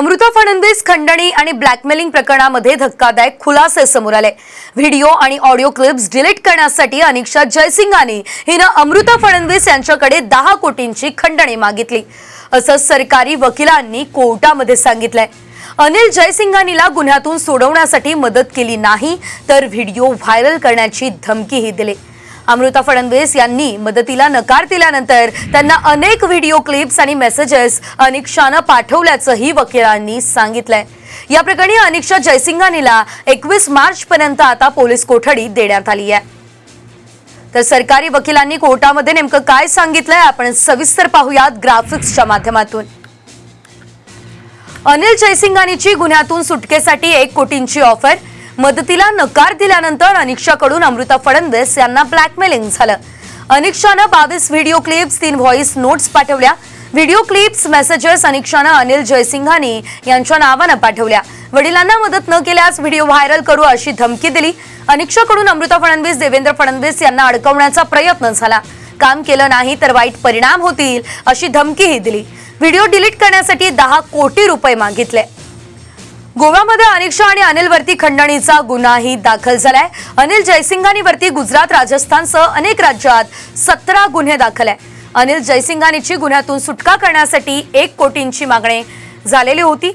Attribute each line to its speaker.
Speaker 1: अमृता फडणवीस खंडणी आणि ब्लॅकमेलिंग प्रकरणामध्ये धक्कादायक खुलासे समोर आले व्हिडिओ आणि ऑडिओ क्लिप्स डिलीट करण्यासाठी अनिक्षा जयसिंगानी हिनं अमृता फडणवीस यांच्याकडे दहा कोटींची खंडणी मागितली असं सरकारी वकिलांनी कोर्टामध्ये सांगितलंय अनिल जयसिंगानीला गुन्ह्यातून सोडवण्यासाठी मदत केली नाही तर व्हिडिओ व्हायरल करण्याची धमकीही दिली अमृता फडणवीस यांनी मदतीला नकार दिल्यानंतर त्यांना अनेक व्हिडिओ क्लिप्स आणि मेसेजेस अनिक्षानं पाठवल्याचंही वकिलांनी सांगितलंय या प्रकरणी अनिक्षा जयसिंघानीला एकवीस मार्च पर्यंत आता पोलीस कोठडी देण्यात आली आहे तर सरकारी वकिलांनी कोर्टामध्ये नेमकं काय सांगितलंय आपण सविस्तर पाहूयात ग्राफिक्सच्या माध्यमातून अनिल जयसिंघानीची गुन्ह्यातून सुटकेसाठी एक कोटींची ऑफर मदतीला नकार दिल्यानंतर अनिक्षाकडून अमृता फडणवीस यांना ब्लॅकमेलिंग झालं अनिक्षानं बावीस व्हिडिओ क्लिप्स तीन व्हॉइस नोट्स पाठवल्या व्हिडिओ क्लिप्स मेसेजेस अनिक्षानं अनिल जयसिंघानी यांच्या नावानं पाठवल्या वडिलांना मदत न केल्यास व्हिडिओ व्हायरल करू अशी धमकी दिली अनिक्षाकडून अमृता फडणवीस देवेंद्र फडणवीस यांना अडकवण्याचा प्रयत्न झाला काम केलं नाही तर वाईट परिणाम होतील अशी धमकीही दिली व्हिडिओ डिलीट करण्यासाठी दहा कोटी रुपये मागितले गोव्यामध्ये अनिल शाह आणि वरती खंडणीचा गुन्हाही दाखल झालाय अनिल वरती गुजरात राजस्थानसह अनेक राज्यात सतरा गुन्हे दाखल आहे अनिल जयसिंगानीची गुन्ह्यातून सुटका करण्यासाठी एक कोटींची मागणी झालेली होती